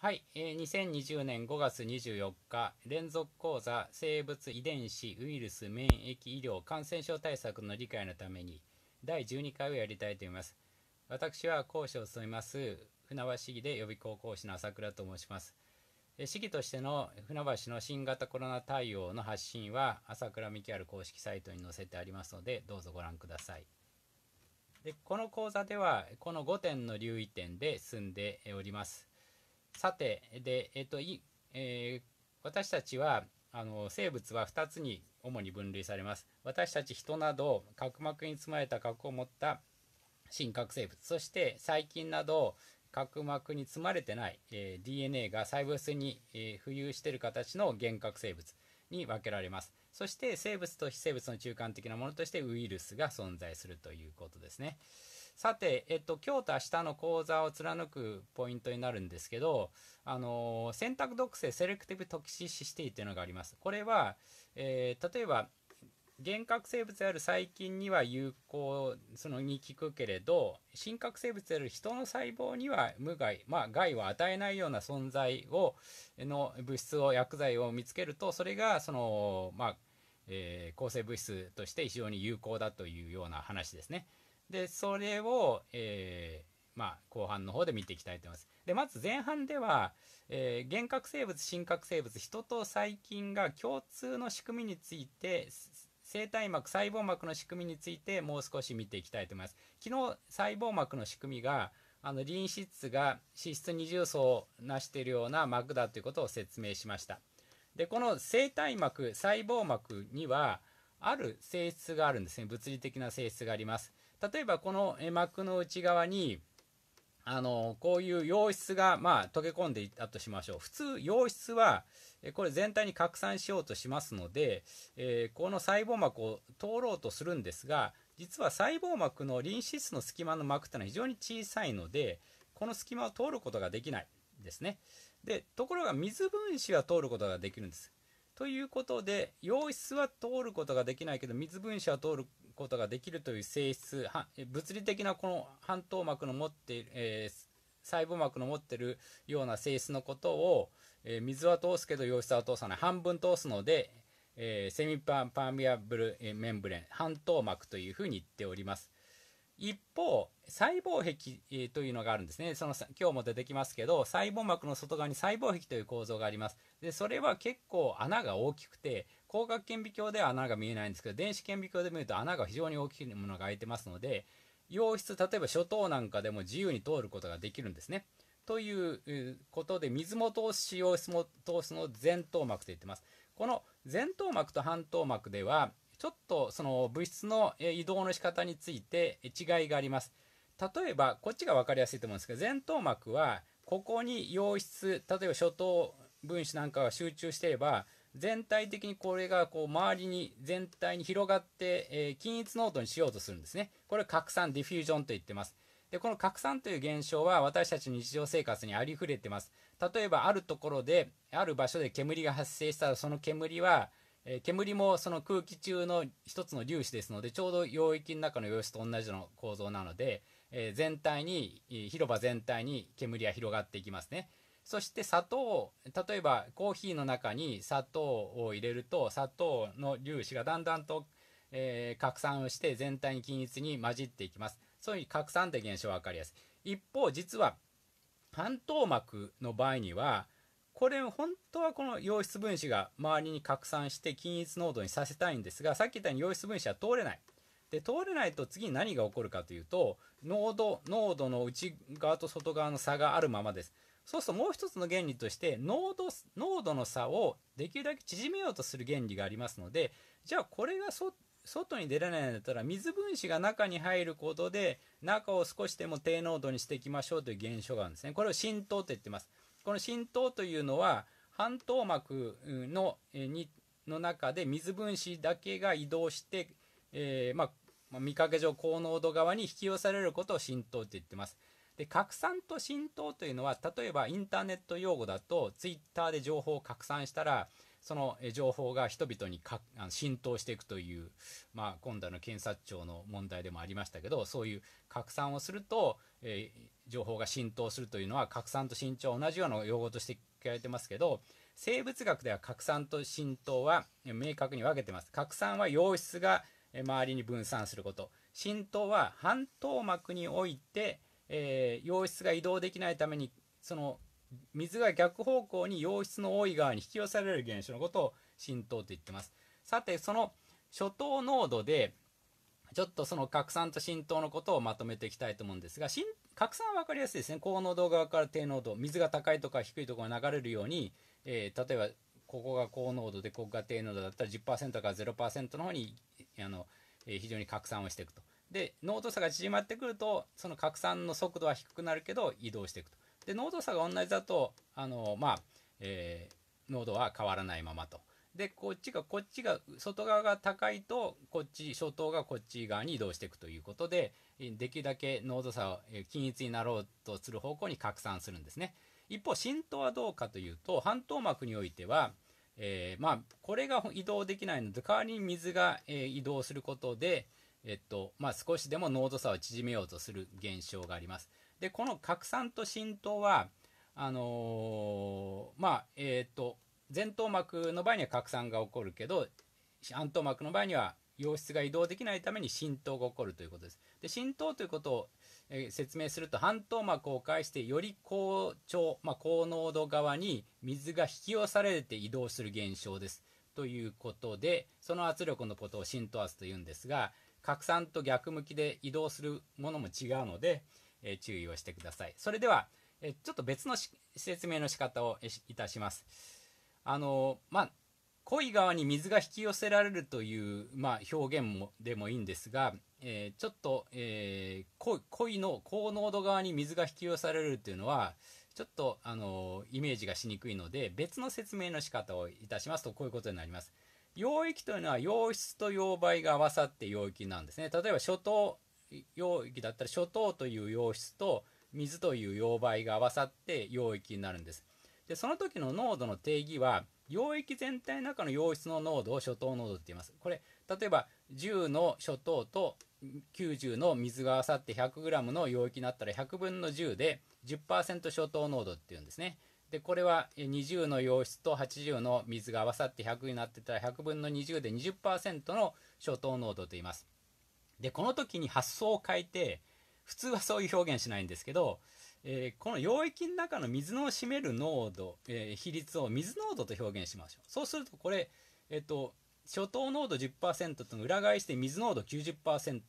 はい、えー、2020年5月24日連続講座生物遺伝子ウイルス免疫医療感染症対策の理解のために第12回をやりたいと思います私は講師を務めます船橋市議で予備校講師の朝倉と申します市議としての船橋の新型コロナ対応の発信は朝倉幹ある公式サイトに載せてありますのでどうぞご覧くださいでこの講座ではこの5点の留意点で進んでおりますさて、で、えっと、えー、私たちは、あの生物は2つに主に分類されます。私たち人など角膜に積まれた核を持った真核生物、そして細菌など角膜に積まれてない、えー、DNA が細胞質に、えー、浮遊している形の原核生物に分けられます。そして生物と非生物の中間的なものとしてウイルスが存在するということですね。さて、えっと、今日と明日の講座を貫くポイントになるんですけど、あの選択毒性セレクティブトキシシシティというのがあります。これは、えー、例えば原核生物である細菌には有効そのに効くけれど真核生物である人の細胞には無害まあ害を与えないような存在をの物質を薬剤を見つけるとそれがそのまあえー、抗生物質として非常に有効だというような話ですね。でそれを、えー、まあ、後半の方で見ていきたいと思います。でまず前半では、えー、原核生物真核生物人と細菌が共通の仕組みについて生体膜細胞膜の仕組みについてもう少し見ていきたいと思います。昨日細胞膜の仕組みがあのリン脂質が脂質二重層を成しているような膜だということを説明しました。でこの生体膜細胞膜にはある性質があるんですね物理的な性質があります。例えばこの膜の内側にあのこういう溶質が、まあ、溶け込んでいたとしましょう普通溶質はこれ全体に拡散しようとしますので、えー、この細胞膜を通ろうとするんですが実は細胞膜の臨脂質の隙間の膜というのは非常に小さいのでこの隙間を通ることができないですねでところが水分子は通ることができるんですということで溶質は通ることができないけど水分子は通ることができるという性質物理的なこの半透膜の持っている、えー、細胞膜の持ってるような性質のことを、えー、水は通すけど溶質は通さない半分通すので、えー、セミパーミアブルメンブレン半透膜というふうに言っております一方細胞壁というのがあるんですねその今日も出てきますけど細胞膜の外側に細胞壁という構造がありますでそれは結構穴が大きくて光学顕微鏡では穴が見えないんですけど電子顕微鏡で見ると穴が非常に大きいものが開いてますので溶質例えば諸島なんかでも自由に通ることができるんですねということで水も通し溶質も通すの前頭膜と言ってますこの前頭膜と半頭膜ではちょっとその物質の移動の仕方について違いがあります。例えばこっちが分かりやすいと思うんですけど前頭膜はここに溶質例えば初等分子なんかが集中していれば全体的にこれがこう周りに全体に広がって、えー、均一濃度にしようとするんですねこれ拡散ディフュージョンと言ってますでこの拡散という現象は私たちの日常生活にありふれてます例えばあるところである場所で煙が発生したらその煙はえー、煙もその空気中の一つの粒子ですのでちょうど溶液の中の様子と同じの構造なので、えー、全体に広場全体に煙は広がっていきますねそして砂糖例えばコーヒーの中に砂糖を入れると砂糖の粒子がだんだんと、えー、拡散をして全体に均一に混じっていきますそういう拡散って現象は分かりやすい一方実は半透膜の場合にはこれ本当はこの溶質分子が周りに拡散して均一濃度にさせたいんですがさっき言ったように溶質分子は通れないで通れないと次に何が起こるかというと濃度濃度の内側と外側の差があるままですそうするともう一つの原理として濃度濃度の差をできるだけ縮めようとする原理がありますのでじゃあこれが外に出られないんだったら水分子が中に入ることで中を少しでも低濃度にしていきましょうという現象があるんですねこれを浸透と言ってますこの浸透というのは半透膜のにの中で水分子だけが移動して、えー、まあ、見かけ上高濃度側に引き寄せられることを浸透と言ってます。で拡散と浸透というのは例えばインターネット用語だとツイッターで情報を拡散したらその情報が人々にか浸透していくという、まあ、今度の検察庁の問題でもありましたけどそういう拡散をすると、えー、情報が浸透するというのは拡散と浸透は同じような用語として聞かれてますけど生物学では拡散と浸透は明確に分けてます。拡散は洋質が周りに分散すること浸透は半透膜において、えー、洋室が移動できないためにその水が逆方向に溶質の多い側に引き寄せられる現象のことを浸透と言ってます。さて、その初等濃度で、ちょっとその拡散と浸透のことをまとめていきたいと思うんですが、拡散は分かりやすいですね。高濃度側から低濃度、水が高いとか低いところに流れるように、えー、例えばここが高濃度で、ここが低濃度だったら10%から0%の方にあの、えー、非常に拡散をしていくと。で、濃度差が縮まってくると、その拡散の速度は低くなるけど、移動していくと。で濃度差が同じだとあのまあ、えー、濃度は変わらないままと。でこっちがこっちが外側が高いとこっち初灯がこっち側に移動していくということでできるだけ濃度差を均一になろうとする方向に拡散するんですね一方浸透はどうかというと半透膜においては、えー、まあ、これが移動できないので代わりに水が、えー、移動することで、えっとまあ、少しでも濃度差を縮めようとする現象がありますでこの拡散と浸透はあのー、まあえっ、ー、と前頭膜の場合には拡散が起こるけど暗頭膜の場合には溶質が移動できないために浸透が起こるということです。で浸透ということを、えー、説明すると半頭膜を介してより高調、まあ、高濃度側に水が引き寄されて移動する現象です。ということでその圧力のことを浸透圧というんですが拡散と逆向きで移動するものも違うのでえー、注意をしてください。それでは、えちょっと別の説明の仕方をいたします。あのまあ濃い側に水が引き寄せられるという、まあ、表現もでもいいんですが、えー、ちょっと、えー、濃いの高濃度側に水が引き寄せられるというのはちょっと、あのイメージがしにくいので別の説明の仕方をいたしますとこういうことになります。溶液というのは溶質と溶媒が合わさって溶液なんですね。例えば初等溶液だったら初糖という溶質と水という溶媒が合わさって溶液になるんです。で、その時の濃度の定義は、溶液全体の中の溶質の濃度を初等濃度って言います。これ、例えば10の初等と90の水が合わさって 100g の溶液になったら100分の10で10%初等濃度っていうんですね。で、これは20の溶質と80の水が合わさって100になってたら100分の20で20%の初等濃度と言います。でこの時に発想を変えて普通はそういう表現しないんですけど、えー、この溶液の中の水の占める濃度、えー、比率を水濃度と表現しましょうそうするとこれ、えっ、ー、と初等濃度10%との裏返して水濃度90%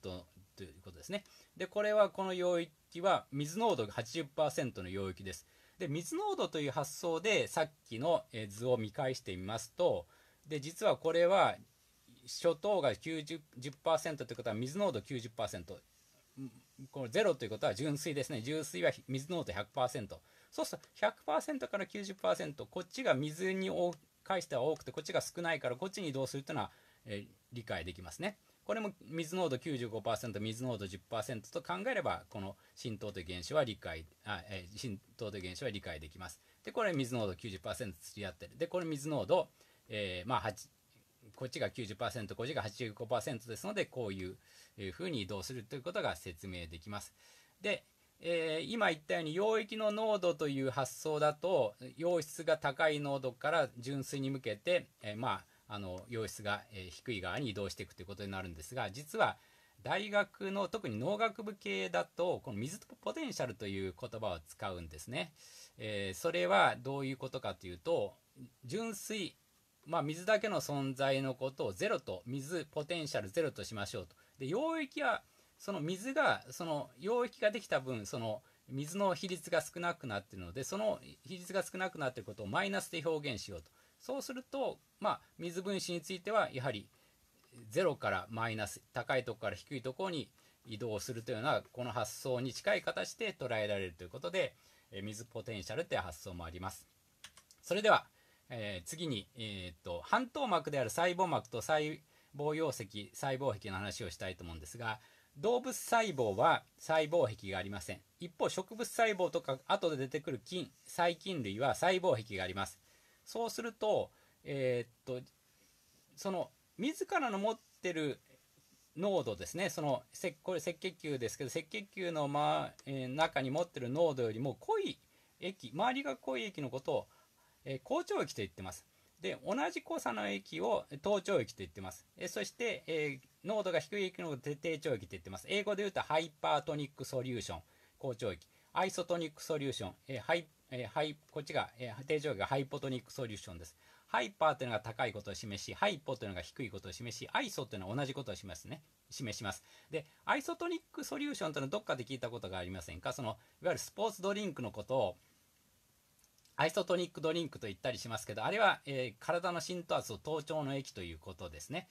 ということですねでこれはこの溶液は水濃度が80%の溶液ですで水濃度という発想でさっきの図を見返してみますとで実はこれは諸糖が90%ということは水濃度90%この0ということは純水ですね純水は水濃度100%そうすると100%から90%こっちが水に返しては多くてこっちが少ないからこっちに移動するというのは、えー、理解できますねこれも水濃度95%水濃度10%と考えればこの浸透という現象は理解あ、えー、浸透というは理解できますでこれ水濃度90%釣り合ってるでこれ水濃度、えー、まあ8こっちが90%、こっちが85%ですので、こういうふうに移動するということが説明できます。で、えー、今言ったように溶液の濃度という発想だと溶質が高い濃度から純水に向けて、えー、まあ、あの溶質が、え低い側に移動していくということになるんですが実は大学の特に農学部系だとこの水ポテンシャルという言葉を使うんですね、えそれはどういうことかというと純粋、まあ、水だけの存在のことをゼロと水ポテンシャルゼロとしましょうとで溶液はその水がその溶液ができた分その水の比率が少なくなってるのでその比率が少なくなってることをマイナスで表現しようとそうすると、まあ、水分子についてはやはり0からマイナス高いとこから低いところに移動するというようなこの発想に近い形で捉えられるということで水ポテンシャルという発想もあります。それではえー、次に、えー、っと半透膜である細胞膜と細胞溶石細胞壁の話をしたいと思うんですが動物細胞は細胞壁がありません一方植物細胞とか後で出てくる菌細菌類は細胞壁がありますそうすると,、えー、っとその自らの持ってる濃度ですねそのこれ赤血球ですけど赤血球の、まえー、中に持ってる濃度よりも濃い液周りが濃い液のことをえー、長域と言ってます。で、同じ濃さの液を盗聴液と言ってます。えそして、えー、濃度が低い液の徹底長域と言ってます。英語で言うとハイパートニックソリューション、高調域。アイソトニックソリューション、えー、ハイ、えー、ハイ、こっちが、えー、定常域がハイポトニックソリューションです。ハイパーというのが高いことを示し、ハイポというのが低いことを示し、アイソというのは同じことを示すね。示します。で、アイソトニックソリューションというのはどっかで聞いたことがありませんかその、いわゆるスポーツドリンクのことを、アイソトニックドリンクと言ったりしますけど、あれは、えー、体の浸透圧を頭頂の液ということですね。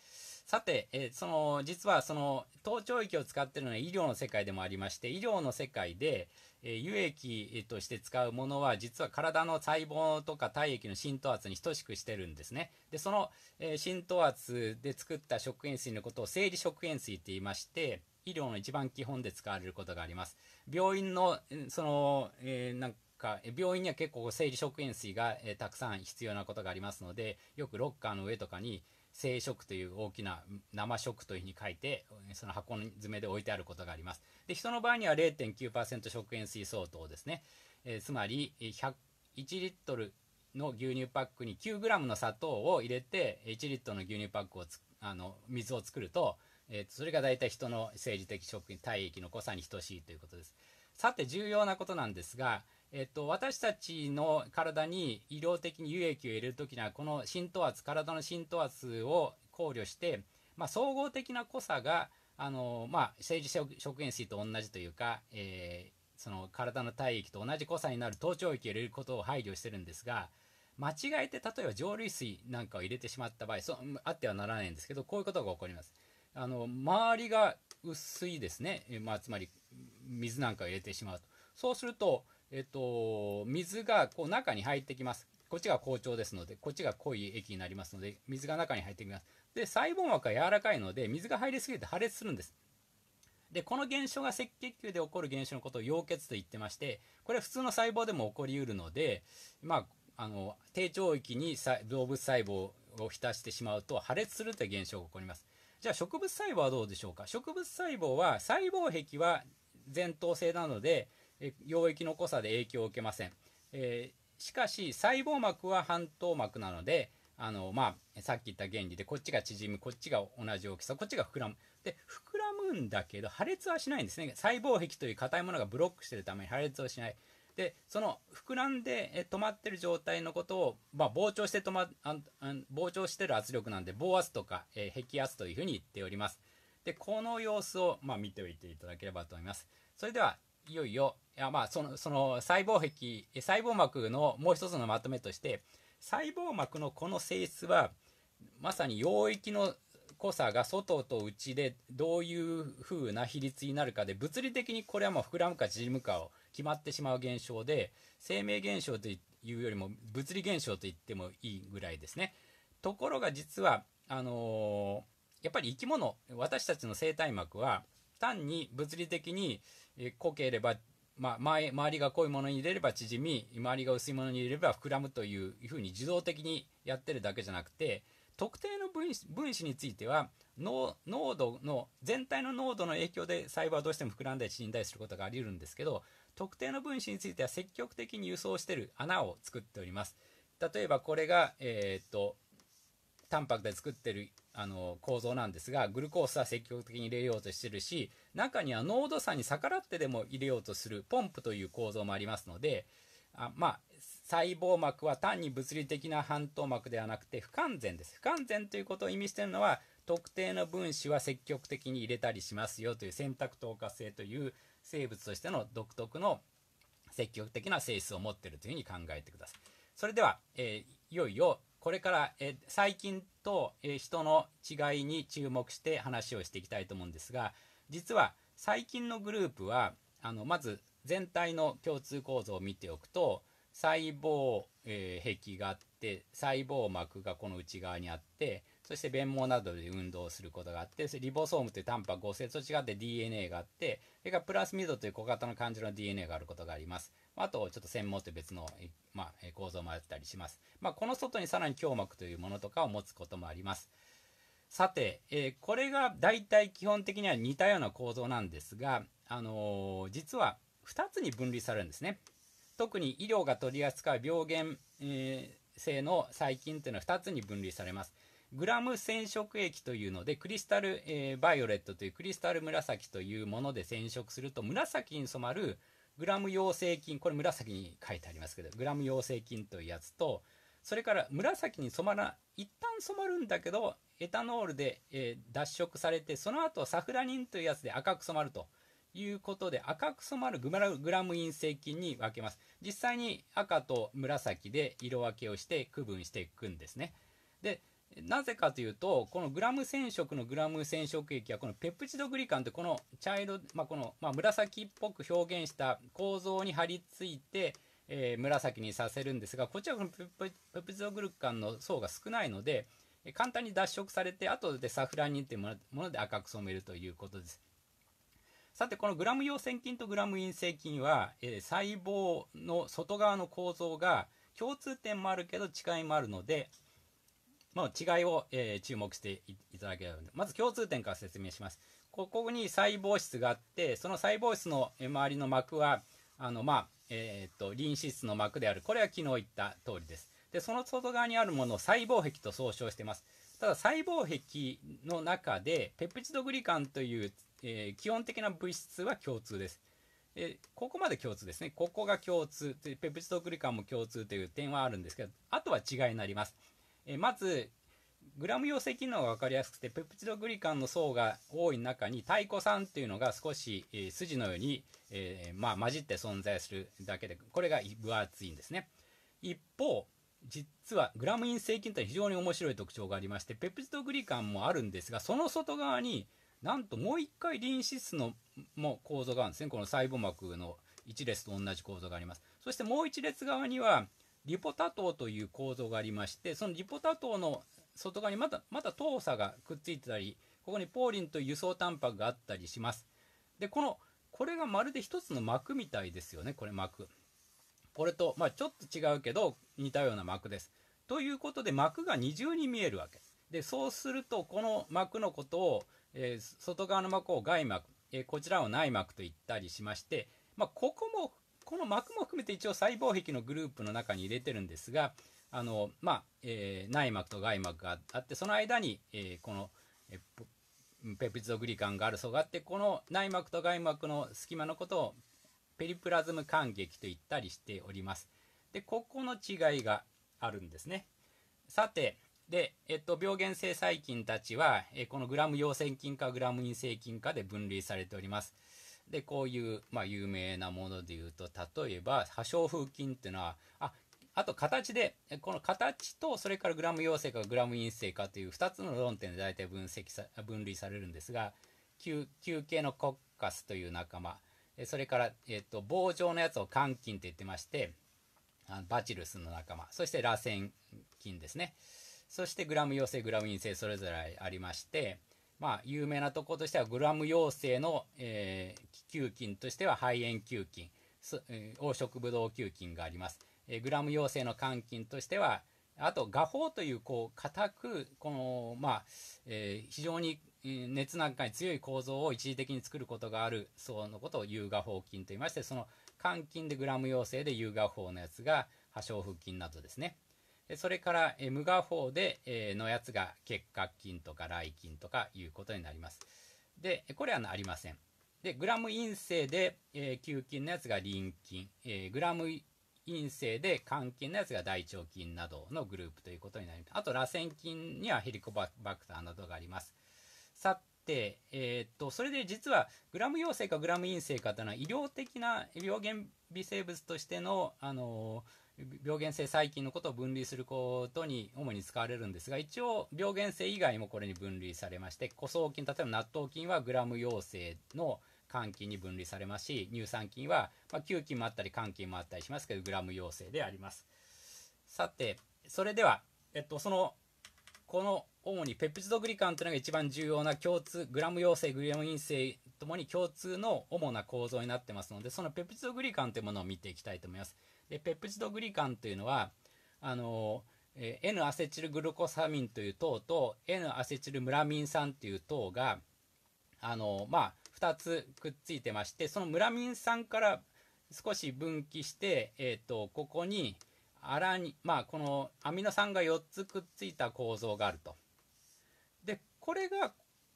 さて、えー、その、実はその、頭頂液を使っているのは医療の世界でもありまして、医療の世界で、えー、輸液として使うものは、実は体の細胞とか体液の浸透圧に等しくしてるんですね。で、その、えー、浸透圧で作った食塩水のことを生理食塩水って言いまして、医療の一番基本で使われることがあります。病院の、その、えー、なんかカー、病院には結構生理食塩水が、えー、たくさん必要なことがありますので、よくロッカーの上とかに、生食という大きな生食というふうに書いて、その箱詰めで置いてあることがあります。で、人の場合には0.9%食塩水相当ですね。えー、つまり、1リットルの牛乳パックに 9g の砂糖を入れて、1リットルの牛乳パックをあの、水を作ると、えー、それが大体人の生理的食品、体液の濃さに等しいということです。さて、重要なことなんですが、えっと、私たちの体に医療的に有益を入れるときには、この浸透圧、体の浸透圧を考慮して、まあ、総合的な濃さが、あの、まあ、政治食塩水と同じというか、えー、その体の体液と同じ濃さになる頭頂液を入れることを配慮してるんですが、間違えて、例えば蒸留水なんかを入れてしまった場合、そあってはならないんですけど、こういうことが起こります。あの、周りが薄いですね。まあ、つまり、水なんかを入れてしまうと。そうすると、えっと、水がこう中に入ってきます。こっちが好調ですので、こっちが濃い液になりますので、水が中に入ってきます。で、細胞膜が柔らかいので、水が入りすぎて破裂するんです。で、この現象が赤血球で起こる現象のことを溶血と言ってまして、これは普通の細胞でも起こりうるので、まあ、あの、低腸域に動物細胞を浸してしまうと破裂するという現象が起こります。じゃあ植物細胞はどうでしょうか植物細胞は細胞壁は前頭性なので溶液の濃さで影響を受けません、えー、しかし細胞膜は半透膜なのであのまあさっき言った原理でこっちが縮むこっちが同じ大きさこっちが膨らむで膨らむんだけど破裂はしないんですね細胞壁という硬いものがブロックしてるために破裂をしないでその膨らんで止まってる状態のことを、まあ、膨張して止、ま、あ膨張してる圧力なんで防圧とか、えー、壁圧というふうに言っておりますでこの様子を、まあ、見ておいていただければと思いますそれではいよいよやまあそのその細胞壁細胞膜のもう一つのまとめとして細胞膜のこの性質はまさに溶液の濃さが外と内でどういう風な比率になるかで物理的にこれはもう膨らむか縮むかを決まってしまう現象で生命現象というよりも物理現象と言ってもいいぐらいですね。ところが実はあのー、やっぱり生き物私たちの生体膜は単に物理的に濃ければまあ、前周りが濃いものに入れれば縮み周りが薄いものに入れれば膨らむというふうに自動的にやってるだけじゃなくて特定の分子分子については濃度の全体の濃度の影響で細胞はどうしても膨らんだり縮んだりすることがあり得るんですけど特定の分子については積極的に輸送してる穴を作っております例えばこれが、えー、っとタンパクで作ってるあの構造なんですがグルコースは積極的に入れようとしてるし中には濃度差に逆らってでも入れようとするポンプという構造もありますのであまあ細胞膜は単に物理的な半透膜ではなくて不完全です。不完全ということを意味しているのは特定の分子は積極的に入れたりしますよという選択透過性という生物としての独特の積極的な性質を持っているというふうに考えてください。それでは、えー、いよいよこれから、え細菌と、え人の違いに注目して話をしていきたいと思うんですが実は細菌のグループはあのまず全体の共通構造を見ておくと細胞、えー、壁があって細胞膜がこの内側にあってそして鞭毛などで運動することがあってリボソームというタンパク合成と違って DNA があってそれからプラスミドという小型の感じの DNA があることがありますあとちょっと専門という別の、まあ、構造もあったりします、まあ、この外にさらに胸膜というものとかを持つこともありますさて、えー、これが大体基本的には似たような構造なんですが、あのー、実は2つに分類されるんですね特に医療が取り扱う病原、えー、性の細菌というのは2つに分類されますグラム染色液というのでクリスタル、えー、バイオレットというクリスタル紫というもので染色すると紫に染まるグラム陽性菌これ紫に書いてありますけどグラム陽性菌というやつとそれから紫に染まら一旦染まるんだけどエタノールで、えー、脱色されてその後サフラニンというやつで赤く染まるということで赤く染まるグラム陰性菌に分けます実際に赤と紫で色分けをして区分していくんですねでなぜかというとこのグラム染色のグラム染色液はこのペプチドグリカンってこの茶色、まあ、この、まあ、紫っぽく表現した構造に張り付いて、えー、紫にさせるんですがこちらこのペプチドグリカンの層が少ないので簡単に脱色されて後でサフラニンというもので赤く染めるということです。さてこのグラム溶染菌とグラム陰性菌は、えー、細胞の外側の構造が共通点もあるけど違いもあるのでまあ、違いを、えー、注目していただければまず共通点から説明しますここに細胞質があってその細胞質の周りの膜はあのまあえー、っとリン脂質の膜であるこれは昨日言った通りですでその外側にあるものを細胞壁と総称してますただ細胞壁の中でペプチドグリカンという、えー、基本的な物質は共通です、えー、ここまで共通ですねここが共通ペプチドグリカンも共通という点はあるんですけどあとは違いになりますえまずグラム溶性機能が分かりやすくてペプチドグリカンの層が多い中にタイコ酸っていうのが少し、えー、筋のように、えー、まあ、混じって存在するだけでこれが分厚いんですね一方実はグラム陰性菌というのは非常に面白い特徴がありましてペプチドグリカンもあるんですがその外側になんともう一回リン脂質のも構造があるんですねこの細胞膜の1列と同じ構造がありますそしてもう1列側にはリポ多糖という構造がありましてそのリポ多糖の外側にまだまだ糖鎖がくっついてたりここにポーリンという輸送タンパクがあったりしますでこのこれがまるで一つの膜みたいですよねこれ膜これと、まあ、ちょっと違うけど似たような膜ですということで膜が二重に見えるわけでそうするとこの膜のことを、えー、外側の膜を外膜、えー、こちらを内膜と言ったりしまして、まあ、ここもこの膜も含めて一応細胞壁のグループの中に入れてるんですがあの、まあえー、内膜と外膜があってその間に、えー、この、えペプチドグリカンがある層があってこの内膜と外膜の隙間のことをペリプラズム間隙と言ったりしております。でここの違いがあるんですね。さてで、えっと、病原性細菌たちは、えこのグラム陽性菌かグラム陰性菌かで分類されております。でこういう、まあ、有名なもので言うと例えば破傷風菌っていうのはああと形でこの形とそれからグラム陽性かグラム陰性かという2つの論点で大体分析さ分類されるんですが球球形のコッカスという仲間それから、えっと、棒状のやつを肝菌て言ってましてあのバチルスの仲間そして螺旋菌ですねそしてグラム陽性グラム陰性それぞれありましてまあ、有名なところとしてはグラム陽性の、えー、球菌としては肺炎球菌、えー、黄色ブドウ球菌があります、えー、グラム陽性の肝菌としてはあと画法というこう硬くこの、まあえー、非常に熱なんかに強い構造を一時的に作ることがある層のことを有画法菌といいましてその肝菌でグラム陽性で有画法のやつが破傷風菌などですね。それから M が4で、えのやつが結核菌とか雷菌とかいうことになります。で、これはありません。で、グラム陰性で、えー、球菌のやつが輪菌、えー、グラム陰性で肝菌のやつが大腸菌などのグループということになります。あと、螺旋菌にはヘリコバクターなどがあります。さて、えー、っと、それで実は、グラム陽性かグラム陰性かというのは医療的な病原微生物としての、あのー病原性細菌のことを分類することに主に使われるんですが一応病原性以外もこれに分類されまして骨層菌例えば納豆菌はグラム陽性の肝菌に分類されますし乳酸菌は、まあ、球菌もあったり肝菌もあったりしますけどグラム陽性でありますさてそれでは、えっと、そのこの主にペプチドグリカンというのが一番重要な共通グラム陽性グラム陰性ともに共通の主な構造になってますのでそのペプチドグリカンというものを見ていきたいと思いますでペプチドグリカンというのはあの、えー、N アセチルグルコサミンという糖と N アセチルムラミン酸という糖があの、まあ、2つくっついてましてそのムラミン酸から少し分岐して、えーと、ここにアラに、まあこのアミノ酸が4つくっついた構造があると。でこれが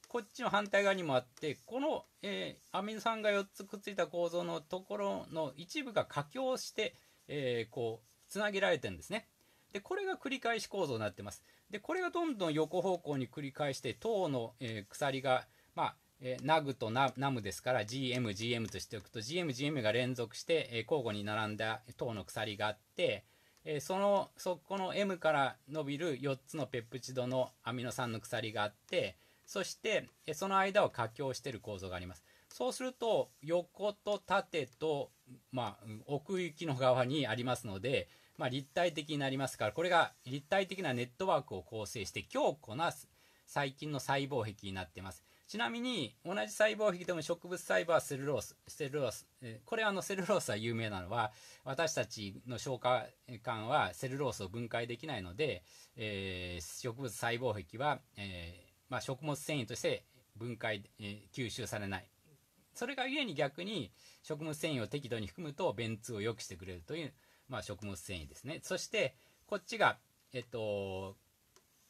こっちの反対側にもあってこの、えー、アミノ酸が4つくっついた構造のところの一部が佳境してえー、こうつなげられてるんですねでこれが繰り返し構造になってますでこれがどんどん横方向に繰り返して塔の、えー、鎖がまあえナグとナムですから GM、GM としておくと GM、GM が連続して、え交互に並んだ塔の鎖があって、えそのそこの M から伸びる4つのペプチドのアミノ酸の鎖があってそして、えその間を架橋している構造がありますそうすると横と縦とまあ、奥行きの側にありますので、まあ、立体的になりますからこれが立体的なネットワークを構成して強固な細菌の細胞壁になっていますちなみに同じ細胞壁でも植物細胞はセルロースセルロースこれはあのセルロースは有名なのは私たちの消化管はセルロースを分解できないので、えー、植物細胞壁は、えー、まあ、食物繊維として分解、えー、吸収されないそれが故に逆に、食物繊維を適度に含むと便通を良くしてくれるという、まあ、食物繊維ですねそしてこっちがえっと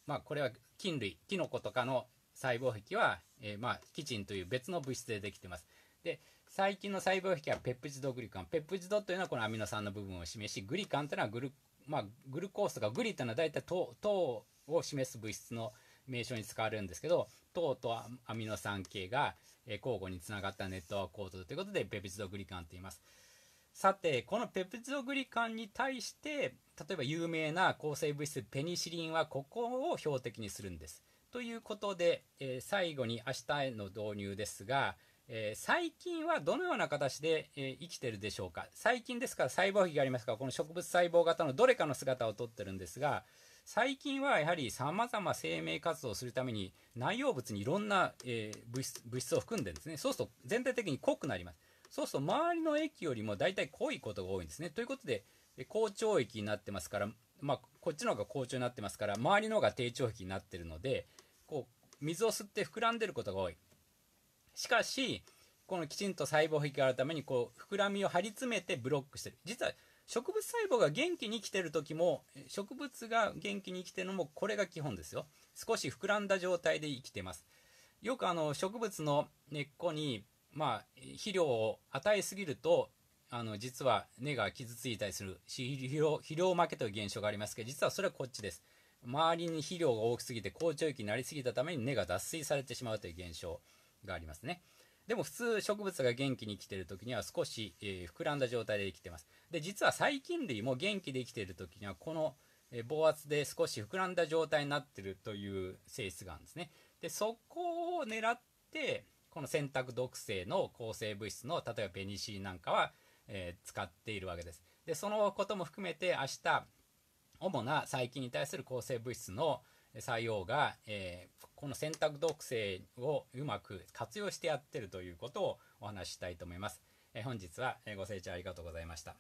まあこれは菌類キノコとかの細胞壁は、えー、まあキチンという別の物質でできてますで細菌の細胞壁はペプチドグリカンペプチドというのはこのアミノ酸の部分を示しグリカンというのはグル,、まあ、グルコースとかグリというのは大体糖糖を示す物質の名称に使われるんですけど糖とアミノ酸系が、え交互につながったネットワーク構造ということでペプチドグリカンと言いますさてこのペプチドグリカンに対して例えば有名な抗生物質ペニシリンはここを標的にするんですということで、え最後に明日への導入ですが、え細菌はどのような形で、え生きてるでしょうか細菌ですから細胞壁がありますからこの植物細胞型のどれかの姿をとってるんですが最近はやはりさまざま生命活動をするために内容物にいろんな、えー、物質物質を含んでるんですねそうすると全体的に濃くなりますそうすると周りの液よりも大体濃いことが多いんですねということで好調液になってますから、まあ、こっちの方が好調になってますから周りの方が低調液になってるのでこう水を吸って膨らんでることが多いしかしこのきちんと細胞壁があるためにこう膨らみを張り詰めてブロックしてる実は植物細胞が元気に生きてる時も植物が元気に生きてるのもこれが基本ですよ少し膨らんだ状態で生きてますよくあの植物の根っこに、まあ、肥料を与えすぎるとあの実は根が傷ついたりする肥料肥料負けという現象がありますけど実はそれはこっちです周りに肥料が大きすぎて好調域になりすぎたために根が脱水されてしまうという現象がありますね。でも普通植物が元気に生きてる時には少し、えー、膨らんだ状態で生きてます。で実は細菌類も元気で生きてる時にはこの、えー、圧で少し膨らんだ状態になってるという性質があるんですね。でそこを狙ってこの洗濯毒性の抗生物質の例えばペニシリンなんかは、えー、使っているわけです。でそのことも含めて明日主な細菌に対する抗生物質の、採用が、えー、この選択特性をうまく活用してやってるということをお話ししたいと思います。えー、本日はご清聴ありがとうございました。